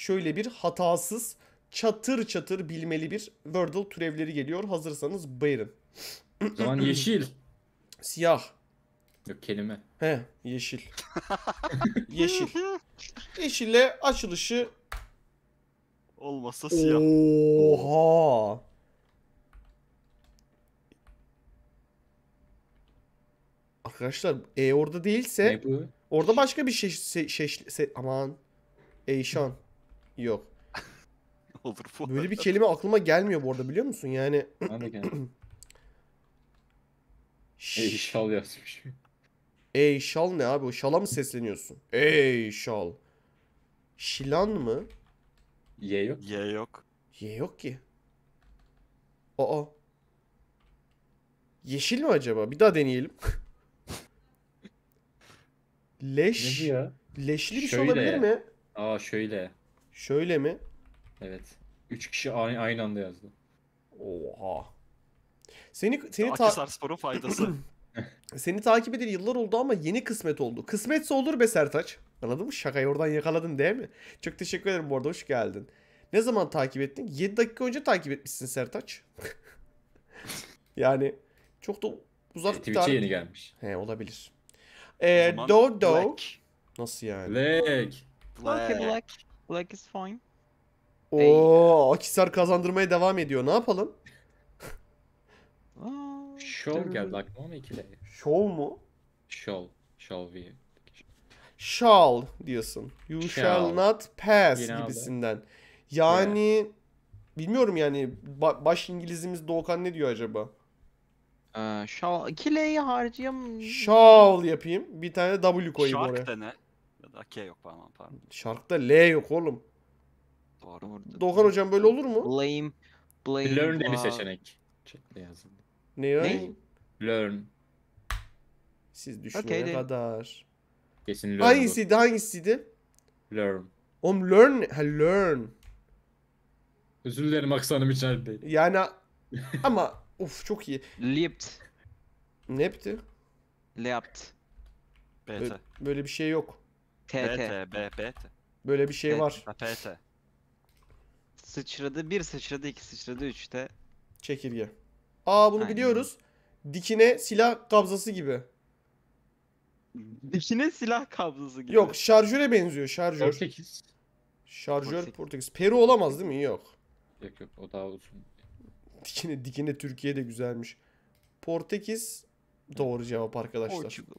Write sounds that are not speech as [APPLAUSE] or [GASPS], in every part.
şöyle bir hatasız çatır çatır bilmeli bir Wordle türevleri geliyor. Hazırsanız buyurun. O zaman yeşil. [CLEARS THROAT] Siyah. Yok kelime. He yeşil. [LAUGHS] yeşil. Yeşille açılışı Olmazsa siyah. Oha. Arkadaşlar e orada değilse Ne bu? orada başka bir şey, şey, şey-, şey aman Eyşan. Yok. [LAUGHS] Olur bu Böyle arada. bir kelime aklıma gelmiyor bu arada biliyor musun? Yani Ben de kendim. [CLEARS THROAT] Ey şş, şal yazmışım. ey şal ne abi? O şala mı sesleniyorsun? Ey şal. Şilan mı? Ye yok. Y yok. Ye yok ki. Aa. Yeşil mi acaba? Bir daha deneyelim. [LAUGHS] Leş. Ne bu ya? Leşli bir şey olabilir mi? Aa şöyle. Şöyle mi? Evet. Üç kişi aynı, aynı anda yazdı. Oha. Seni seni ta- Spor'un faydası. [CLEARS THROAT] seni takip edeli yıllar oldu ama yeni kısmet oldu. Kısmetse olur be Sertaç. Anladın mı? Şakayı oradan yakaladın değil mi? Çok teşekkür ederim bu arada. Hoş geldin. Ne zaman takip ettin? 7 dakika önce takip etmişsin Sertaç. [LAUGHS] yani çok da uzak e, Twitch'e yeni gelmiş. He olabilir. Ee, Dodo. Nasıl yani? Black. Black. Black. Black. Black is fine. Oo, Akisar kazandırmaya devam ediyor. Ne yapalım? Show geldi aklıma ama ikili. Show mu? Show. Show we? Shall diyorsun. You shall, shall not pass Yine gibisinden. Abi. Yani yeah. bilmiyorum yani baş İngilizimiz Doğukan ne diyor acaba? Ee, shall 2 L'yi harcayam. Shall yapayım. Bir tane W koyayım Shark oraya. Shark ne? arada. K yok parmağım pardon. Şarkta L yok oğlum. Doğru vurdu. Doğan hocam böyle olur mu? Blame. Blame. Learn de bir seçenek. Chatte yazın. Ne ya? Ne? Learn. Siz düşünene okay, kadar. Kesin learn. Hangisiydi? Hangisiydi? Learn. Oğlum learn. Ha learn. Özür dilerim aksanım içerideydi. Yani [LAUGHS] ama of çok iyi. Leapt. Ne yaptı? Leapt. Böyle, böyle bir şey yok. TT. BT, B, BT. Böyle bir şey Evet. var. Ha, PT. Sıçradı bir sıçradı iki sıçradı üçte. Çekirge. Aa bunu biliyoruz. Dikine silah kabzası gibi. Dikine silah kabzası gibi. Yok şarjöre benziyor şarjör. Portekiz. Şarjör Portekiz. Portekiz. Peru olamaz değil mi? Yok. Yok yok o daha uzun. Dikine dikine Türkiye de güzelmiş. Portekiz doğru cevap arkadaşlar. Portugal.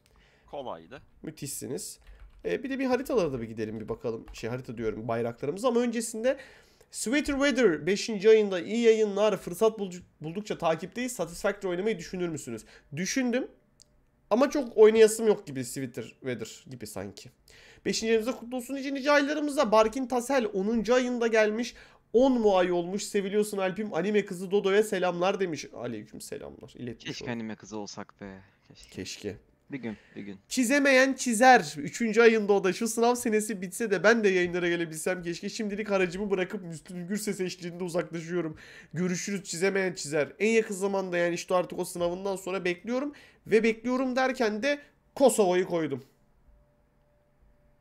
Kolaydı. Müthişsiniz. E, bir de bir haritalara da bir gidelim bir bakalım. Şey harita diyorum bayraklarımız ama öncesinde Sweater Weather 5. ayında iyi yayınlar fırsat buldukça takipteyiz. Satisfactory oynamayı düşünür müsünüz? Düşündüm. Ama çok oynayasım yok gibi Sweater Weather gibi sanki. 5. ayımıza kutlu olsun. 2. aylarımıza Barkin Tasel 10. ayında gelmiş. 10 muay olmuş seviliyorsun Alp'im anime kızı Dodo'ya selamlar demiş. Aleyküm selamlar. İletmiş Keşke onu. anime kızı olsak be. Keşke. Keşke. Bir gün, bir gün. Çizemeyen çizer. Üçüncü ayında o da şu sınav senesi bitse de ben de yayınlara gelebilsem keşke. Şimdilik aracımı bırakıp Müslüm Gürses eşliğinde uzaklaşıyorum. Görüşürüz çizemeyen çizer. En yakın zamanda yani işte artık o sınavından sonra bekliyorum. Ve bekliyorum derken de Kosova'yı koydum.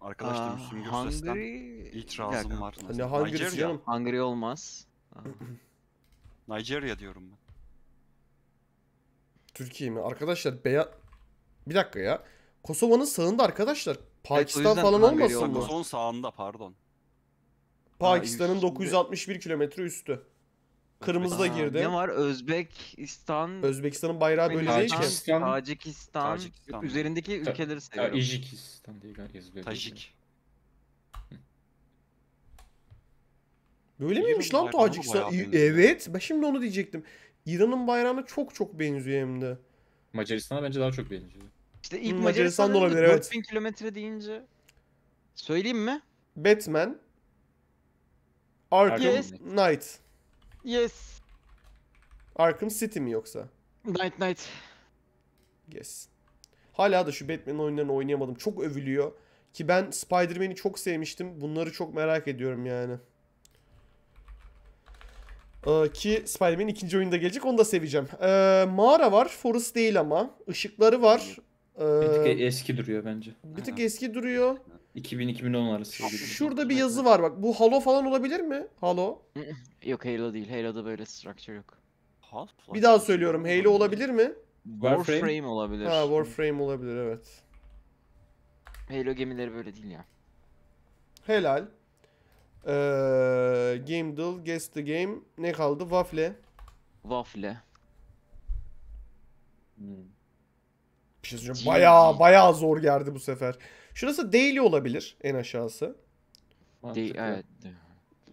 Arkadaşlar Müslüm Gürses'ten Hungary... itirazım var. Ne Hungary canım? Hungary olmaz. [CLEARS THROAT] Nigeria diyorum ben. Türkiye mi? Arkadaşlar beyaz... Bir dakika ya. Kosova'nın sağında arkadaşlar. Pakistan evet, falan olmasın mı? Kosova'nın sağında pardon. Pakistan'ın 961 kilometre üstü. Kırmızı da girdi. Ne var? Özbekistan. Özbekistan'ın bayrağı böyle değil ki. Tacikistan. Tacikistan. Tacikistan. Üzerindeki ülkeleri sayıyorum. Tajikistan diye yazıyor. Tajik. Böyle miymiş lan Tacikistan? Evet. Ben şimdi onu diyecektim. İran'ın bayrağına çok çok benziyor hem de. Macaristan'a bence daha çok benziyor. İşte ilk Hı, hmm, da Macaristan'da olabilir, evet. 4000 kilometre deyince söyleyeyim mi? Batman, Arkham Yes. Knight. Yes. Arkham City mi yoksa? Night night. Yes. Hala da şu Batman oyunlarını oynayamadım. Çok övülüyor. Ki ben Spider-Man'i çok sevmiştim. Bunları çok merak ediyorum yani. Ee, ki Spider-Man ikinci oyunda gelecek. Onu da seveceğim. Ee, mağara var. Forest değil ama. Işıkları var. Ee, bir tık e- eski duruyor bence. Bir tık eski duruyor. 2000-2010 arası. Şurada bir yazı var bak. Bu Halo falan olabilir mi? Halo. [LAUGHS] yok Halo değil. Halo'da böyle structure yok. half Bir daha söylüyorum. Halo olabilir mi? Warframe, Warframe olabilir. Ha Warframe olabilir evet. Halo gemileri böyle değil ya. Helal. Ee, Game Deal, Guess the Game. Ne kaldı? Waffle. Waffle. Hmm. Bir şey söyleyeceğim. Baya baya zor geldi bu sefer. Şurası daily olabilir en aşağısı. Değil, evet.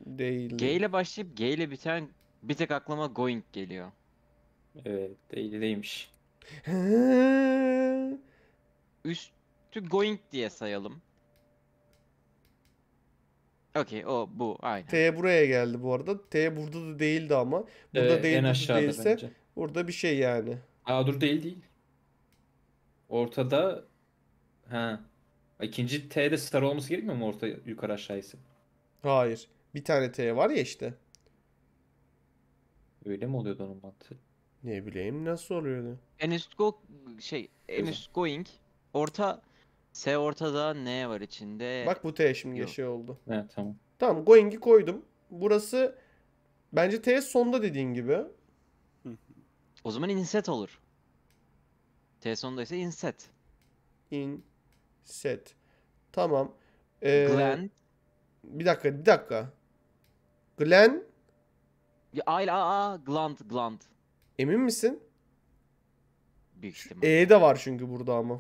Daily. G ile başlayıp G ile biten bir tek aklıma going geliyor. Evet, daily değilmiş. Üstü going diye sayalım. Okey o bu aynen. T buraya geldi bu arada. T burada da değildi ama. Burada ee, değil en aşağıda değilse bence. burada bir şey yani. Aa dur değil değil. Ortada ha. İkinci T de sarı olması gerekmiyor mu orta yukarı aşağısı? Hayır. Bir tane T var ya işte. Öyle mi oluyordu onun mantığı? Ne bileyim nasıl oluyordu? En üst go şey en üst going orta S ortada, N var içinde. Bak bu T şimdi Yok. şey oldu. Evet tamam. Tamam going'i koydum. Burası bence T sonda dediğin gibi. O zaman inset olur. T sonda ise inset. Inset. Tamam. Ee, Glen. Bir dakika bir dakika. Glen. Ya, Ayla a, a gland gland. Emin misin? Büyük Şu ihtimal. E de var çünkü burada ama.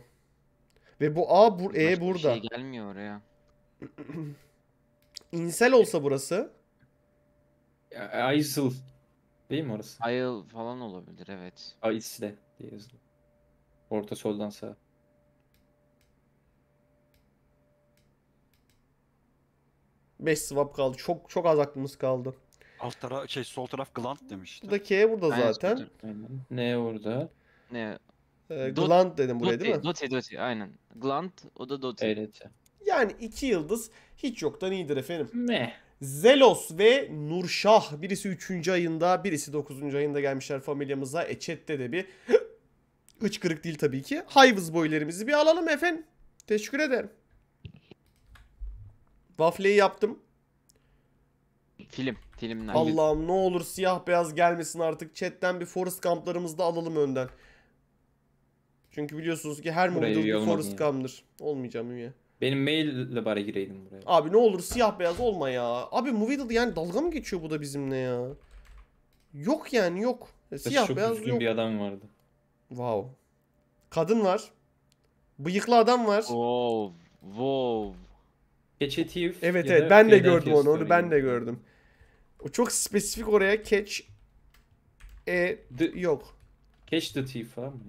Ve bu A bur E Başka şey burada. şey gelmiyor oraya. [CLEARS THROAT] İnsel olsa burası. E, Aysel. Değil mi orası? Ayıl falan olabilir evet. Aysle diye yazılıyor. Orta soldan sağa. Beş swap kaldı. Çok çok az aklımız kaldı. Alt taraf şey sol taraf Glant demişti. Bu da K, burada Aynen, zaten. Ne orada? Ne ee, Glant dedim buraya değil mi? Doti Doti aynen. Glant o da Doti. Evet. Yani iki yıldız hiç yoktan iyidir efendim. Meh. Zelos ve Nurşah birisi 3. ayında birisi 9. ayında gelmişler familyamıza. E de bir [GASPS] hıçkırık değil tabii ki. Hayvız boylarımızı bir alalım efendim. Teşekkür ederim. Waffle'yi yaptım. Film. Filmler. Allah'ım ne olur siyah beyaz gelmesin artık. Chatten bir Forest Gump'larımızı da alalım önden. Çünkü biliyorsunuz ki her Buraya mobil üye bir olmadım Forrest ya. Gump'dır. Olmayacağım üye. Benim maille bari gireydim buraya. Abi ne olur siyah beyaz olma ya. Abi Movidal yani dalga mı geçiyor bu da bizimle ya? Yok yani yok. E, Taşı Siyah çok beyaz düzgün yok. bir adam vardı. Wow. Kadın var. Bıyıklı adam var. Wow. Wow. Keçetif. Evet evet ben de gördüm onu. Onu ben de gördüm. O çok spesifik oraya catch e The- yok. Catch the thief falan mı?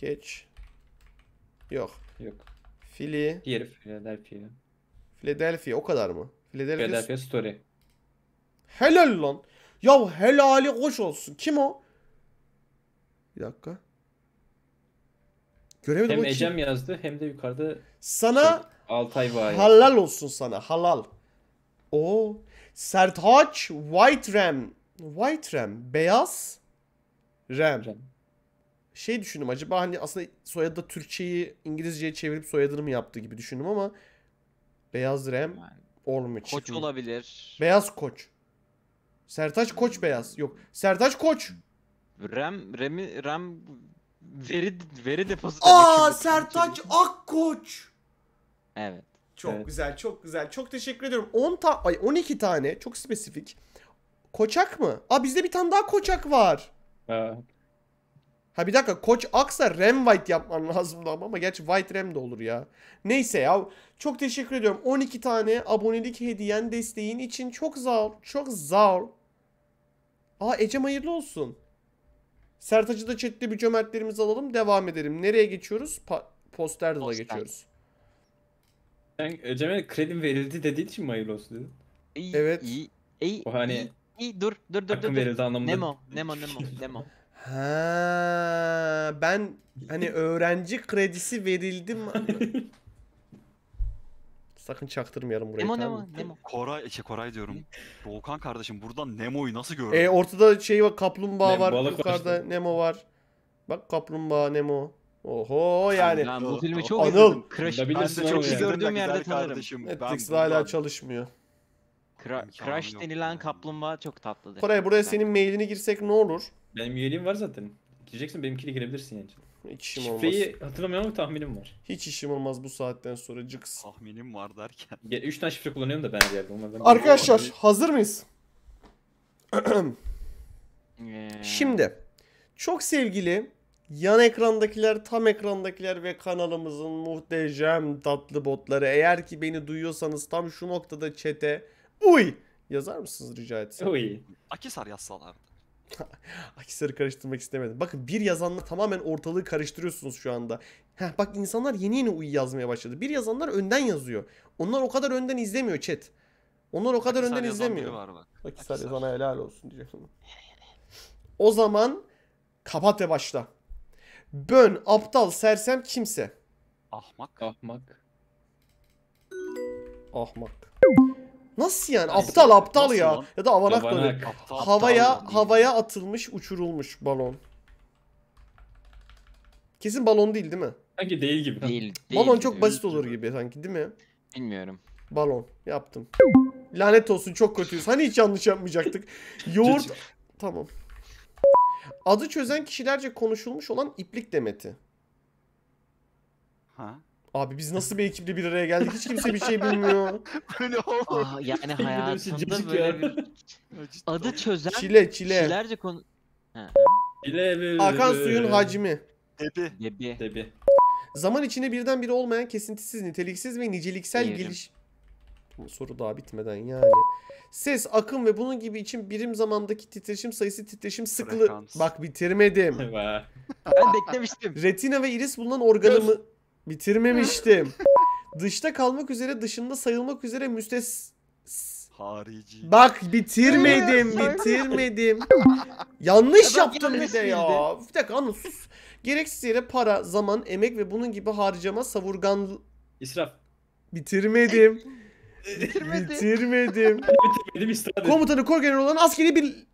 Catch. Yok. Yok. Philly. Diğeri Philadelphia. Philadelphia o kadar mı? Philadelphia, Philadelphia Story. Helal lan. Ya helali hoş olsun. Kim o? Bir dakika. Göremedim hem Ecem kim? yazdı hem de yukarıda sana şey, Altay bay. Halal olsun sana. Halal. O Sertaç White Ram. White Ram beyaz Ram. Ram şey düşündüm acaba hani aslında soyadı Türkçeyi İngilizceye çevirip soyadını mı yaptı gibi düşündüm ama Beyaz Rem yani, olmuyor. Koç mi? olabilir. Beyaz Koç. Sertaç Koç hmm. Beyaz. Yok. Sertaç Koç. Rem Rem Rem veri veri deposu. Aa Sertaç Akkoç. Evet. Çok evet. güzel, çok güzel. Çok teşekkür ediyorum. 10 ta ay 12 tane çok spesifik. Koçak mı? Aa bizde bir tane daha koçak var. Evet. Ha bir dakika Koç Aksa Rem White yapman [LAUGHS] lazımdı ama ama gerçi White Rem de olur ya. Neyse ya çok teşekkür ediyorum. 12 tane abonelik hediyen desteğin için çok sağ Çok sağ Aa Ecem hayırlı olsun. Sertacı da chatte bir cömertlerimizi alalım devam edelim. Nereye geçiyoruz? Pa Posterdal'a Poster. geçiyoruz. Sen Ecem'e kredim verildi dediğin için mi hayırlı olsun dedin? evet. İyi, iyi, o hani iyi, iyi, dur dur dur. dur, verildi anlamında. Nemo, Nemo, Nemo, Nemo. [LAUGHS] Ha, ben hani öğrenci kredisi verildim. [LAUGHS] Sakın çaktırmayalım burayı. Nemo tamam. Nemo Nemo. Koray, şey Koray diyorum. Volkan kardeşim buradan Nemo'yu nasıl gördün? E ortada şey var kaplumbağa Nemo, var. Yukarıda kaçtı. Nemo var. Bak kaplumbağa Nemo. Oho yani. Ben bu filmi çok Anıl. Crash, ben de çok iyi gördüğüm yerde tanırım. Netflix bundan... hala çalışmıyor. Kra Crash denilen kaplumbağa çok tatlıdır. Koray buraya senin mailini girsek ne olur? Benim üyeliğim var zaten. Gireceksin benimkini girebilirsin yani. Hiç işim Şifreyi olmaz. hatırlamıyorum ama tahminim var. Hiç işim olmaz bu saatten sonra cıks. Tahminim var derken. 3 tane şifre kullanıyorum da ben her yerde. Arkadaşlar hazır mıyız? Ee. Şimdi çok sevgili yan ekrandakiler, tam ekrandakiler ve kanalımızın muhteşem tatlı botları. Eğer ki beni duyuyorsanız tam şu noktada çete uy yazar mısınız rica etsem? Uy. Akisar yazsalardı. [LAUGHS] Akisar'ı karıştırmak istemedim. Bakın bir yazanla tamamen ortalığı karıştırıyorsunuz şu anda. Heh, bak insanlar yeni yeni uyu yazmaya başladı. Bir yazanlar önden yazıyor. Onlar o kadar önden izlemiyor chat. Onlar o kadar Akisar önden izlemiyor. Var bak. Akisar, Akisar yazana helal olsun diyeceğim. [LAUGHS] o zaman kapat ve başla. Bön, aptal, sersem kimse. Ahmak. Ahmak. Ahmak. Nasıl yani? Aptal aptal Nasıl ya. Lan? Ya da avanak böyle. Havaya aptal havaya atılmış, uçurulmuş balon. Kesin balon değil değil mi? Sanki değil gibi. Değil. değil balon çok basit değil. olur gibi sanki değil mi? Bilmiyorum. Balon yaptım. Lanet olsun çok kötüyüz. Hani hiç yanlış yapmayacaktık. [LAUGHS] Yoğurt tamam. Adı çözen kişilerce konuşulmuş olan iplik demeti. Ha. Abi biz nasıl bir ekiple bir araya geldik? Hiç kimse bir şey [LAUGHS] bilmiyor. böyle olur. yani hayatında böyle bir şey şey adı çözen çile, çile. kişilerce konu... Çile, böyle, Akan suyun hacmi. Debi. Debi. Debi. Zaman içinde birden biri olmayan kesintisiz, niteliksiz ve niceliksel Değilim. geliş... Soru daha bitmeden yani. Ses, akım ve bunun gibi için birim zamandaki titreşim sayısı titreşim sıklığı. Bak bitirmedim. ben beklemiştim. Retina ve iris bulunan organımı... Göz. Bitirmemiştim. [LAUGHS] Dışta kalmak üzere, dışında sayılmak üzere müstes... Harici. Bak bitirmedim, bitirmedim. [LAUGHS] Yanlış yaptım bir de ya. Bir dakika anıl sus. Gereksiz yere para, zaman, emek ve bunun gibi harcama savurgan... İsraf. Bitirmedim. [LAUGHS] Bitirmedim. Bitirmedim. Bitirmedim Komutanı kor genel olan askeri bir...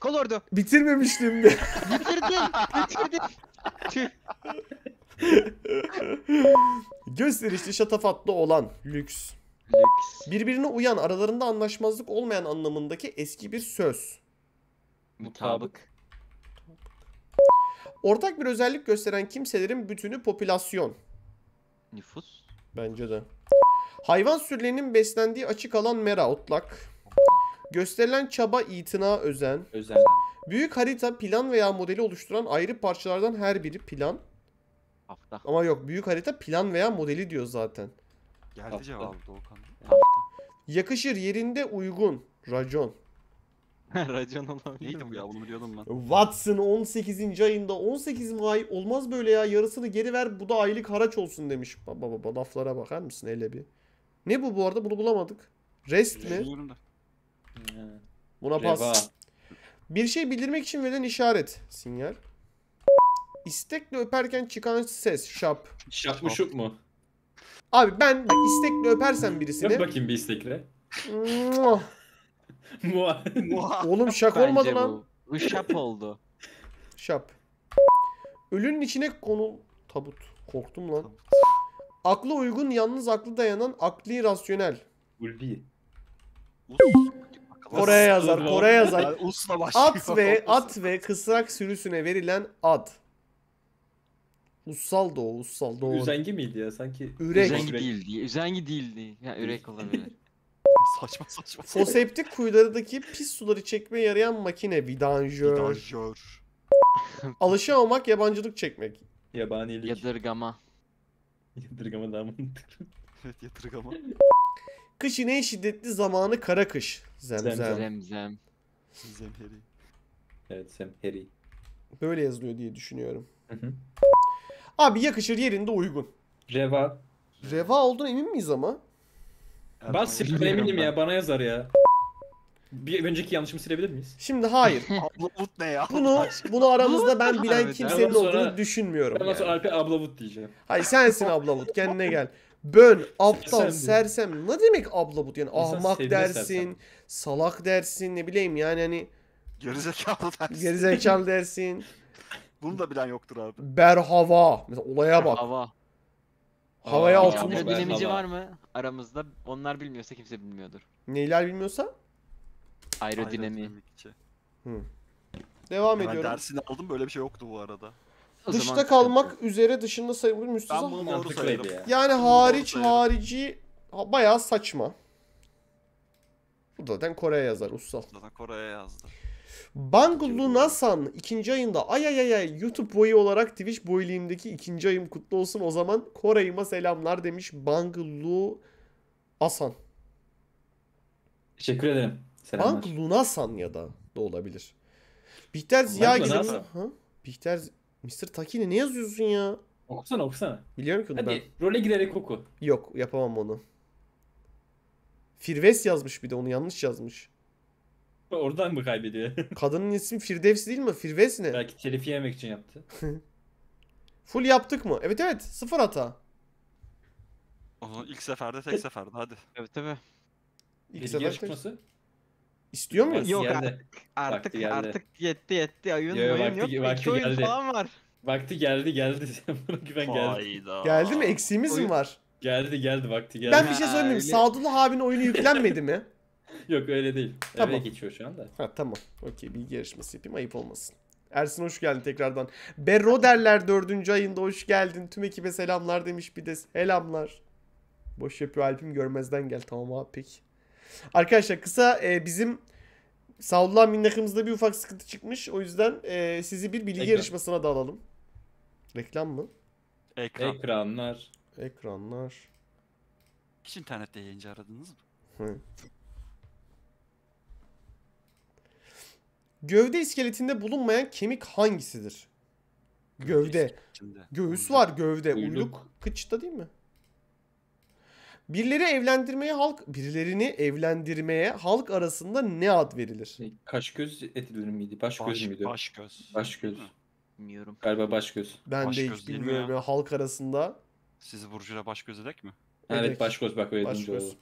Kolordu. Bitirmemiştim de. bitirdim. Bitirdim. Gösterişli şatafatlı olan lüks. Lüks. Birbirine uyan aralarında anlaşmazlık olmayan anlamındaki eski bir söz. Mutabık. Ortak bir özellik gösteren kimselerin bütünü popülasyon. Nüfus. Bence de. Hayvan sürülerinin beslendiği açık alan mera otlak. Gösterilen çaba itina özen. Özen. Büyük harita plan veya modeli oluşturan ayrı parçalardan her biri plan. Hafta. Ama yok büyük harita plan veya modeli diyor zaten. Geldi Hafta. cevabı Doğukan. Yakışır yerinde uygun. Racon. [LAUGHS] Racon olabilir. Neydi bu ya bunu biliyordum ben. Watson 18. ayında 18 ay olmaz böyle ya yarısını geri ver bu da aylık haraç olsun demiş. Baba baba laflara bakar mısın hele bir. Ne bu bu arada bunu bulamadık. Rest mi? Da. Buna Reva. Bir şey bildirmek için verilen işaret. Sinyal istekle öperken çıkan ses şap. Şap mı şup mu? Abi ben istekle öpersen birisini. Öp bakayım bir istekle. Muah. [LAUGHS] Muah. Oğlum şak olmadı lan. Bu şap oldu. Şap. Ölünün içine konu tabut. Korktum lan. Aklı uygun, yalnız aklı dayanan, akli rasyonel. Ulvi. Kore yazar, Kore yazar. Usla başlıyor. At ve at [LAUGHS] ve kısrak sürüsüne verilen ad. Ussal Doğu, Ussal Doğu. Üzengi miydi ya sanki? Ürek. Üzengi Ürek. değildi. Üzengi değildi. Ya ürek olabilir. [LAUGHS] saçma saçma. Foseptik kuyularındaki pis suları çekmeye yarayan makine vidanjör. Vidanjör. [LAUGHS] Alışamamak yabancılık çekmek. Yabanilik. Yadırgama. Yadırgama daha mantıklı. [LAUGHS] evet yadırgama. Kışın en şiddetli zamanı kara kış. zem zem. Zem Zemheri. Evet Zem zemheri. Böyle yazılıyor diye düşünüyorum. Hı hı. Abi yakışır yerinde uygun. Reva. Reva olduğuna emin miyiz ama? Ben sildim şey eminim ya bana yazar ya. Bir önceki yanlışımı silebilir miyiz? Şimdi hayır. [LAUGHS] Abla Ablavut ne ya? Bunu bunu aramızda ben bilen evet, kimsenin sonra, olduğunu düşünmüyorum. Ben yani. sonra Alp'e ablavut diyeceğim. Hayır sensin abla ablavut kendine gel. Bön, aptal, sersem ne demek abla ablavut yani ahmak dersin, sersem. salak dersin ne bileyim yani hani Gerizekalı dersin. Gerizekalı dersin. Bunu da bilen yoktur abi. Berhava. Mesela olaya bak. Hava. Havaya Aa, altın. Hiç bilemici var mı aramızda? Onlar bilmiyorsa kimse bilmiyordur. Neyler bilmiyorsa? Aerodinamiği. Hı. Devam ben ediyorum. dersini aldım böyle bir şey yoktu bu arada. Dışta kalmak sıkıntı. üzere dışında sayılır müstesna. Ben bunu doğru sayarım. Ya. Yani bunu hariç harici bayağı saçma. Bu zaten Kore'ye yazar usta. Zaten Kore'ye yazdı. Banglunasan ikinci ayında ay ay ay ay YouTube boyu olarak Twitch boyliğimdeki ikinci ayım kutlu olsun o zaman Kore'yime selamlar demiş Banglu Asan. Teşekkür ederim. Selamlar. Banglunasan ya da da olabilir. Bihter Ziya gibi. Bihter Mr. Takine ne yazıyorsun ya? Okusana okusana. Biliyorum ki onu Hadi, ben. role girerek oku. Yok yapamam onu. Firves yazmış bir de onu yanlış yazmış. [LAUGHS] Oradan mı kaybediyor? [LAUGHS] Kadının ismi Firdevs değil mi? Firvevs ne? Belki telifi yemek için yaptı. [LAUGHS] Full yaptık mı? Evet evet. Sıfır hata. O ilk seferde tek seferde hadi. Evet tabi. İlk sefer tek- İstiyor muyuz? Yok Geldi. artık artık, artık yetti yetti ayın Yo, oyun vakti- yok da vakti iki oyun falan var. Vakti geldi geldi. Sen güven geldi. Hayda. Geldi mi? Eksiğimiz mi var? Geldi geldi vakti geldi. Ben bir şey Ha, söyleyeyim. Sadullah abinin oyunu yüklenmedi mi? [LAUGHS] Yok öyle değil. Tamam. Eve geçiyor şu anda. Ha tamam. Okey bilgi yarışması yapayım ayıp olmasın. Ersin hoş geldin tekrardan. Berro derler dördüncü ayında hoş geldin. Tüm ekibe selamlar demiş bir de. Selamlar. Boş yapıyor Alp'im görmezden gel. Tamam abi peki. Arkadaşlar kısa e, bizim Saullah minnakımızda bir ufak sıkıntı çıkmış. O yüzden e, sizi bir bilgi Ekran. yarışmasına da alalım. Reklam mı? Ekran. Ekranlar. Ekranlar. Hiç internette yayıncı aradınız mı? Gövde iskeletinde bulunmayan kemik hangisidir? Gövde. Göğüs var gövde. Uyluk kıçta değil mi? Birileri evlendirmeye halk birilerini evlendirmeye halk arasında ne ad verilir? E, Kaş göz edilir miydi? Baş, baş göz müydü? Baş göz. Baş göz. Bilmiyorum. Galiba baş göz. Ben baş de göz bilmiyorum ya. halk arasında. Siz Burcu'yla baş göz edek mi? Evet, evet baş göz bak öyle baş göz. Olur.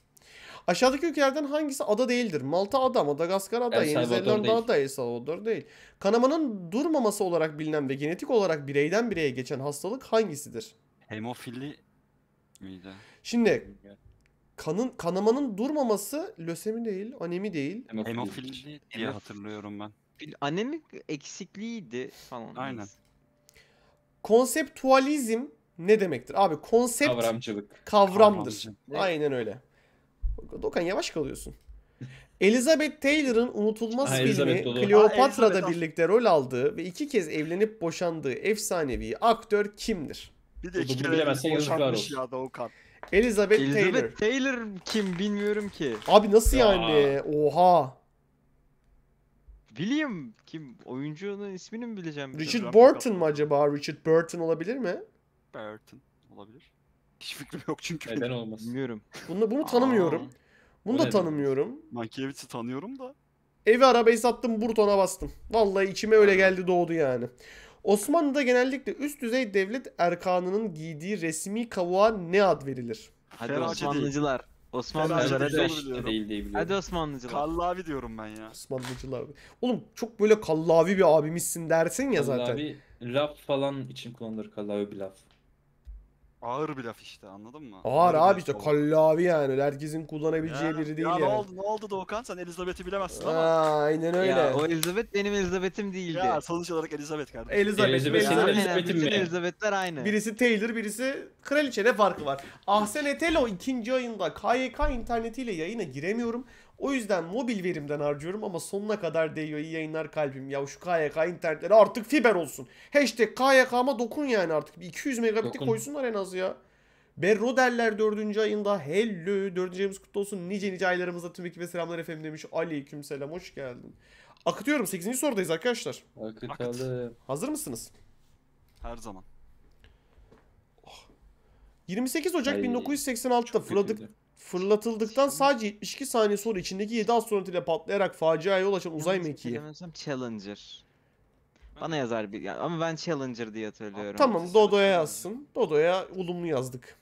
Aşağıdaki ülkelerden hangisi ada değildir? Malta ada, Madagaskar ada, Yeni Zelanda ada, El Salvador değil. Kanamanın durmaması olarak bilinen ve genetik olarak bireyden bireye geçen hastalık hangisidir? Hemofili miydi? Şimdi kanın kanamanın durmaması lösemi değil, anemi değil. Hemofili diye hatırlıyorum ben. Anemi eksikliğiydi falan. Aynen. Konseptualizm ne demektir? Abi konsept kavramcılık kavramdır. Kavramcılık. Aynen öyle. Dokan yavaş kalıyorsun. Elizabeth Taylor'ın unutulmaz ha, filmi Cleopatra'da birlikte rol aldığı ve iki kez evlenip boşandığı efsanevi aktör kimdir? Bir de iki kere boşanmış ya Doğukan. Elizabeth, Elizabeth Taylor. Taylor kim bilmiyorum ki. Abi nasıl ya. yani? Oha. William kim oyuncunun ismini mi bileceğim? Richard Burton mu acaba? Richard Burton olabilir mi? Burton olabilir. Hiç fikrim yok çünkü. Neden [LAUGHS] olmaz? Bilmiyorum. Bunu, bunu tanımıyorum. Aa, bunu da tanımıyorum. Mankiewicz tanıyorum da. Evi arabayı sattım Burton'a bastım. Vallahi içime öyle geldi doğdu yani. Osmanlı'da genellikle üst düzey devlet erkanının giydiği resmi kavuğa ne ad verilir? Hadi Ferace Osmanlıcılar. Değil. Osmanlıcılar değil, değil Hadi Osmanlıcılar. Kallavi diyorum ben ya. Osmanlıcılar. Oğlum çok böyle kallavi bir abimizsin dersin ya kallavi, zaten. Kallavi laf falan için kullanılır kallavi bir laf ağır bir laf işte anladın mı? Ağır Böyle abi işte oldu. kallavi yani. Herkesin kullanabileceği Yani, biri değil ya yani. ne oldu ne oldu Doğukan sen Elizabeth'i bilemezsin ama. Aa, aynen öyle. Ya o Elizabeth benim Elizabeth'im değildi. Ya sonuç olarak Elizabeth kardeşim. Elizabeth. Elizabeth. Elizabeth. Aynen, Elizabeth'im bütün mi? Elizabeth'ler aynı. Birisi Taylor, birisi kraliçe. Ne farkı var? Ahsen Etelo ikinci ayında KYK internetiyle yayına giremiyorum. O yüzden mobil verimden harcıyorum ama sonuna kadar değiyor. İyi yayınlar kalbim. Ya şu KYK internetleri artık fiber olsun. Hashtag KYK'ma dokun yani artık. Bir 200 megabit'i koysunlar en az ya. Berro derler 4. ayında. Hello. 4. ayımız kutlu olsun. Nice nice aylarımızda tüm ekibe selamlar efendim demiş. Aleyküm selam. Hoş geldin. Akıtıyorum. 8. sorudayız arkadaşlar. Akıtalım. Hazır mısınız? Her zaman. 28 Ocak Ay, 1986'da Vladik Fırlatıldıktan sadece 72 saniye sonra içindeki 7 astronot ile patlayarak faciaya yol açan uzay mekiği. Yanılmıyorsam Challenger. Bana yazar bir ama ben Challenger diye hatırlıyorum. Tamam Dodo'ya yazsın. Dodo'ya ulumlu yazdık.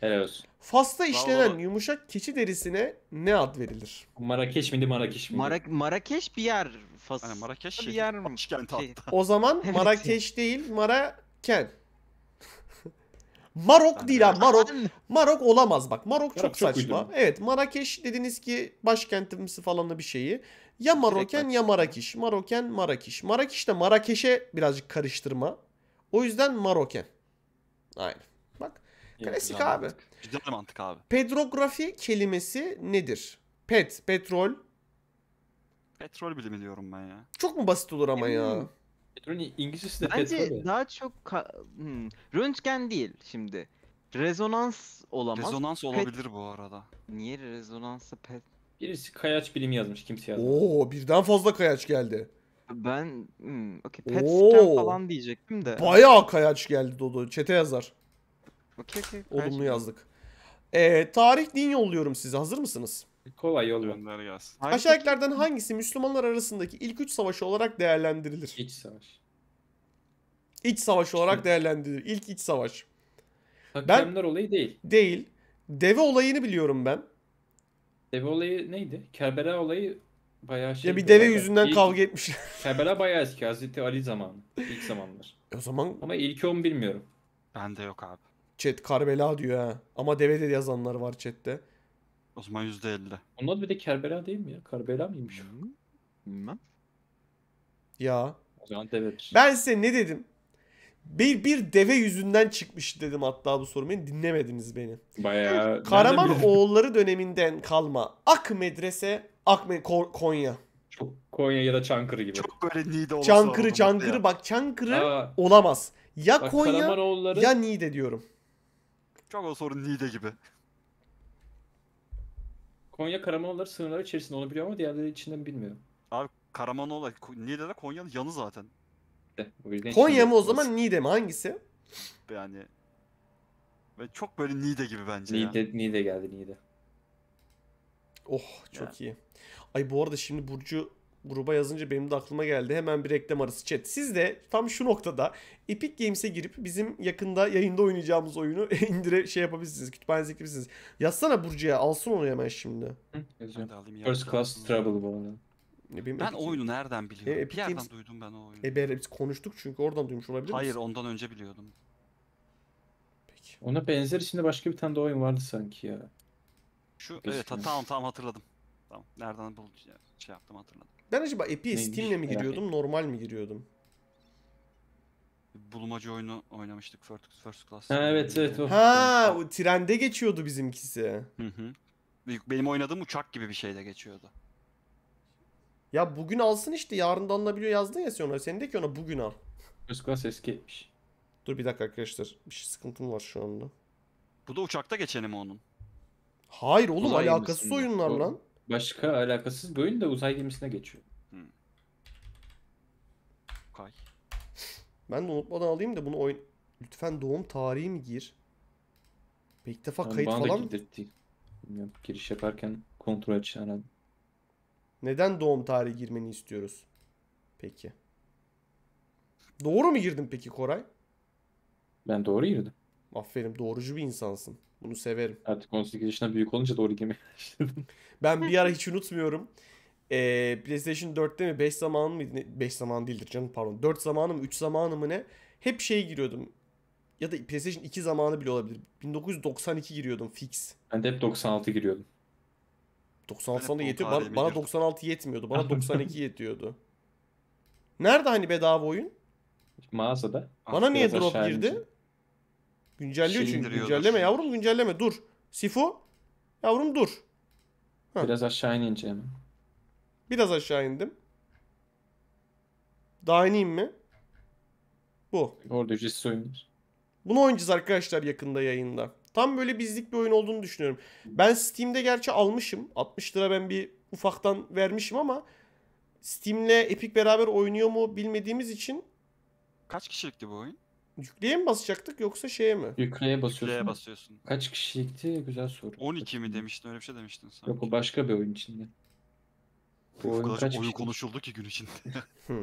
Helal olsun. Fas'ta işlenen yumuşak keçi derisine ne ad verilir? Marrakeş miydi Marrakeş miydi? Mara Marrakeş bir yer Fas. Hani Marrakeş bir yer mi? [LAUGHS] Şey. O zaman Evet. değil Maraken. Marok değil ha Marok. Marok olamaz bak. Marok, çok, çok saçma. Uydum. Evet Marrakeş dediniz ki başkentimsi falanlı bir şeyi. Ya Maroken ya Marrakeş. Maroken Marrakeş. Marrakeş de Marrakeş'e birazcık karıştırma. O yüzden Maroken. Aynen. Bak. Klasik güzel abi. Mantık. Güzel mantık abi. Pedrografi kelimesi nedir? Pet, petrol. Petrol bilimi diyorum ben ya. Çok mu basit olur ama Eminim. ya? Petroni İngilizcesi de Bence petrol. daha çok ka- hmm, röntgen değil şimdi. Rezonans olamaz. Rezonans olabilir bu arada. Niye rezonansı pet? Birisi kayaç bilimi yazmış kimse yazmadı. Oo birden fazla kayaç geldi. Ben hmm, okay, pet scan falan diyecektim de. Bayağı kayaç geldi Dodo. Çete yazar. Okey okey. Olumlu yazdık. Ee, tarih din yolluyorum size. Hazır mısınız? Kolay yol yok. Gönder gelsin. Hangisi- Aşağıdakilerden hangisi Müslümanlar arasındaki ilk üç savaşı olarak değerlendirilir? İç savaş. İç savaş olarak değerlendirilir. İlk iç savaş. Hakemler olayı değil. Değil. Deve olayını biliyorum ben. Deve olayı neydi? Kerbela olayı bayağı şey. Ya bir deve yüzünden İlk- kavga etmişler. [LAUGHS] Kerbela bayağı eski. Hazreti Ali zamanı. İlk zamanlar. E o zaman Ama ilki onu bilmiyorum. Ben de yok abi. chat Karbela diyor ha. Ama deve de yazanlar var chatte. O zaman yüzde elli. Onlar bir de Kerbela değil mi ya? Kerbela mıymış? o? Hmm. Bilmem. Ya. O zaman devedir. Ben size ne dedim? Bir, bir deve yüzünden çıkmış dedim hatta bu soru. dinlemediniz beni. Bayağı. Karaman oğulları döneminden kalma Ak Medrese Ak Me- Ko- Konya. Çok Konya ya da Çankırı gibi. Çok böyle nide olası Çankırı Çankırı bak Çankırı Aa, olamaz. Ya bak Konya Karamanoğulları ya Niğde diyorum. Çok o sorun nide gibi. Konya Karamanoğulları sınırları içerisinde onu biliyorum ama diğerleri içinden bilmiyorum. Abi Karamanoğlu, de Konya'nın yanı zaten. De, Konya mı o zaman Niğde mi? Hangisi? Yani ve çok böyle Niğde gibi bence Niğde, yani. Niğde geldi Niğde. Oh çok yani. iyi. Ay bu arada şimdi Burcu gruba yazınca benim de aklıma geldi. Hemen bir reklam arası chat. Siz de tam şu noktada Epic Games'e girip bizim yakında yayında oynayacağımız oyunu [LAUGHS] indire şey yapabilirsiniz. Kütüphanenize girebilirsiniz. Yazsana Burcu'ya alsın onu hemen şimdi. Ben de alayım ya. First Class Trouble bu Ne bileyim, ben Epic... o oyunu nereden biliyorum? E, Epic bir Games... duydum ben o oyunu. E, beraber biz konuştuk çünkü oradan duymuş olabilir Hayır misin? ondan önce biliyordum. Peki. Ona benzer içinde başka bir tane de oyun vardı sanki ya. Şu Geçmiş. evet tamam tamam hatırladım. Tamam nereden buldu şey yaptım hatırladım. Ben acaba Epi'ye Steam'le mi giriyordum, yani. normal mi giriyordum? Bulmaca oyunu oynamıştık First, first Class. Ha, evet evet. O. Ha o trende geçiyordu bizimkisi. Hı hı. Benim oynadığım uçak gibi bir şeyde geçiyordu. Ya bugün alsın işte yarından alınabiliyor yazdın ya sen ona. Sen de ki ona bugün al. First Class eski etmiş. Dur bir dakika arkadaşlar. Bir şey sıkıntım var şu anda. Bu da uçakta geçeni mi onun? Hayır oğlum Uzay alakasız oyunlar Doğru. lan. Başka alakasız bir oyun da uzay gemisine geçiyor. Hmm. Kay. Ben de unutmadan alayım da bunu oyun... Lütfen doğum tarihi mi gir? Bir defa yani kayıt bana falan... Da Bilmiyorum. Giriş yaparken kontrol açacağım herhalde. Neden doğum tarihi girmeni istiyoruz? Peki. Doğru mu girdin peki Koray? Ben doğru girdim. Aferin doğrucu bir insansın. Bunu severim. Artık 18 yaşından büyük olunca doğru gemi. ben bir ara hiç unutmuyorum. Ee, PlayStation 4'te mi 5 zamanı mıydı? 5 zaman değildir canım pardon. 4 zamanı mı 3 zamanı mı ne? Hep şey giriyordum. Ya da PlayStation 2 zamanı bile olabilir. 1992 giriyordum fix. Ben de hep 96 giriyordum. 96 sana yetiyor. Bana, bana 96 yetmiyordu. Bana 92 [LAUGHS] yetiyordu. Nerede hani bedava oyun? Mağazada. Bana niye drop girdi? Güncelliyor çünkü. indiriyordur. Güncelleme yavrum güncelleme. Dur. Sifu. Yavrum dur. Ha. Biraz aşağı inince hemen. Biraz aşağı indim. Daha ineyim mi? Bu. Orada ücretsiz oyunlar. Bunu oynayacağız arkadaşlar yakında yayında. Tam böyle bizlik bir oyun olduğunu düşünüyorum. Ben Steam'de gerçi almışım. 60 lira ben bir ufaktan vermişim ama Steam'le Epic beraber oynuyor mu bilmediğimiz için Kaç kişilikti bu oyun? Yükleye mi basacaktık yoksa şeye mi? Yükleye basıyorsun. Yükleye basıyorsun. Kaç kişilikti? Güzel soru. 12 mi demiştin? Öyle bir şey demiştin sanki. Yok o başka bir oyun içinde. Bu oyun kaç oyun konuşuldu ki gün içinde. [LAUGHS]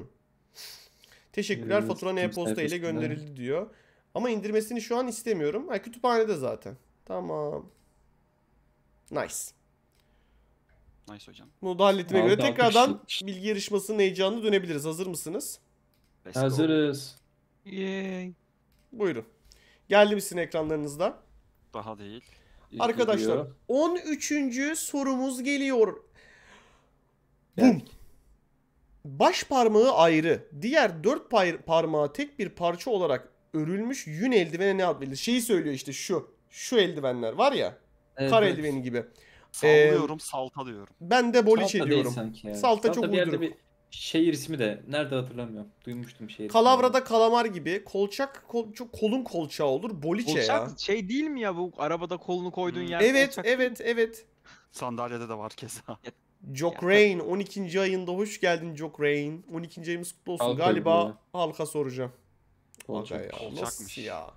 Teşekkürler fatura e-posta ile gönderildi diyor. Ama indirmesini şu an istemiyorum. Ay kütüphanede zaten. Tamam. Nice. Nice hocam. Bunu da hallettiğime göre tekrardan bilgi yarışmasının heyecanına dönebiliriz. Hazır mısınız? Hazırız. Yay. Buyurun. Geldi misin ekranlarınızda? Daha değil. Arkadaşlar 13. sorumuz geliyor. Bum. Baş parmağı ayrı, diğer dört parmağı tek bir parça olarak örülmüş yün eldivene ne ad verilir? Şeyi söylüyor işte şu. Şu eldivenler var ya. Evet. Kar eldiveni gibi. Ee, Sallıyorum, ee, salta diyorum. Ben de boliç salta Sanki yani. Salta, salta çok uydurup. Bir Şehir ismi de nerede hatırlamıyorum. Duymuştum şehir. Kalavra'da kalamar gibi. Kolçak kol, çok kolun kolçağı olur. Boliçe Kolçak ya. şey değil mi ya bu arabada kolunu koyduğun hmm. yer? Evet, kolçak. evet, evet. Sandalyede de var keza. [LAUGHS] Rain 12. ayında hoş geldin Rain 12. ayımız kutlu olsun. Halka Galiba ya. halka soracağım. Kolçak, ya. Kolçakmış. ya?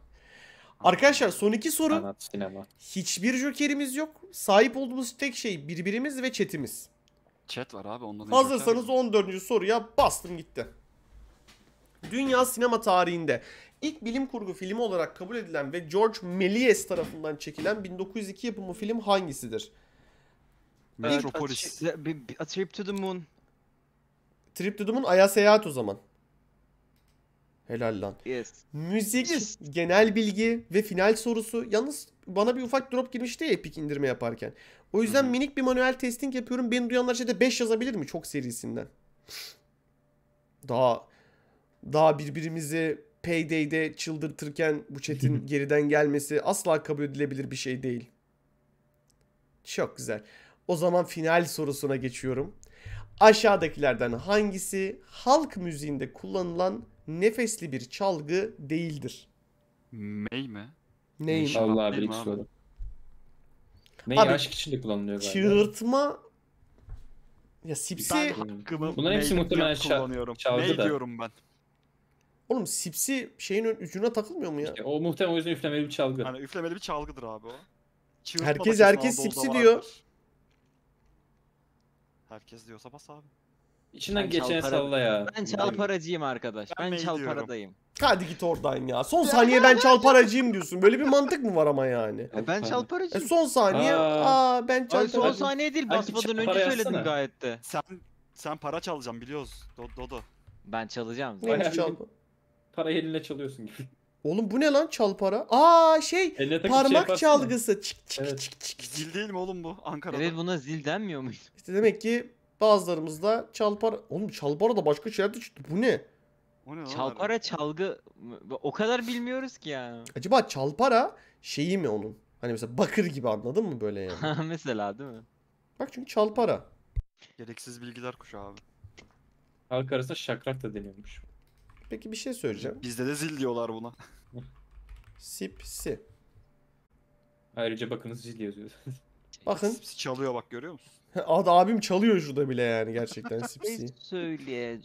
Arkadaşlar son iki soru. Sanat, sinema. Hiçbir jokerimiz yok. Sahip olduğumuz tek şey birbirimiz ve chatimiz. Chat var abi ondan Hazırsanız 14. soruya bastım gitti. Dünya sinema tarihinde ilk bilim kurgu filmi olarak kabul edilen ve George Méliès tarafından çekilen 1902 yapımı film hangisidir? Metropolis. A, a Trip to the Moon. Trip to the Moon Aya Seyahat o zaman. Helal lan. Yes. Müzik, yes. genel bilgi ve final sorusu. Yalnız bana bir ufak drop girmişti ya Epic indirme yaparken. O yüzden Hı-hı. minik bir manuel testing yapıyorum. Beni duyanlar şeyde 5 yazabilir mi? Çok serisinden. Daha daha birbirimizi Payday'de çıldırtırken bu chat'in [LAUGHS] geriden gelmesi asla kabul edilebilir bir şey değil. Çok güzel. O zaman final sorusuna geçiyorum. Aşağıdakilerden hangisi halk müziğinde kullanılan nefesli bir çalgı değildir? Mey mi? Neyim? Allah bir iki soru. Ne Abi, aşk içinde kullanılıyor galiba. Çığırtma ya Sipsi ben hakkımı Bunların hepsi muhtemelen kullanıyorum. çaldı Ne da. diyorum ben. Oğlum Sipsi şeyin ucuna takılmıyor mu ya? İşte o muhtemelen o yüzden üflemeli bir çalgı. Hani üflemeli bir çalgıdır abi o. Çığırtma herkes herkes Sipsi diyor. Herkes diyorsa bas abi. İçinden Ben geçen çalpara- salla ya. Ben çal paracıyım arkadaş. Ben, Ben mail çal paradayım. Hadi git oradan ya. Son saniye ben çalparacıyım diyorsun. Böyle bir mantık mı var ama yani? E ben çal E paracıyım. son saniye Aa. aa ben Ay, son saniye değil basmadan önce söyledim gayet de. Sen sen para çalacaksın biliyoruz Dodo. Ben çalacağım. zaten. Neymiş çalpa? Parayı çalıyorsun gibi. Oğlum bu ne lan çal para? Aa şey Eline şey parmak çalgısı. Çık çık Evet. çık çık. Zil değil mi oğlum bu Ankara'da? Evet buna zil denmiyor muydu? İşte demek ki Bazılarımız da çalpar... Oğlum çalpara da başka şeyler de çıktı. Bu ne? O ne çalpara çalgı... O kadar bilmiyoruz ki yani. Acaba çalpara şeyi mi onun? Hani mesela bakır gibi anladın mı böyle yani? [LAUGHS] mesela değil mi? Bak çünkü çalpara. Gereksiz bilgiler kuşağı abi. Halk arasında şakrak da deniyormuş. Peki bir şey söyleyeceğim. Bizde de zil diyorlar buna. Sipsi. Ayrıca bakınız zil yazıyor. [LAUGHS] Bakın. Sipsi çalıyor bak görüyor musun? Ad abim çalıyor şurada bile yani gerçekten [LAUGHS] sipsi. Ne söyle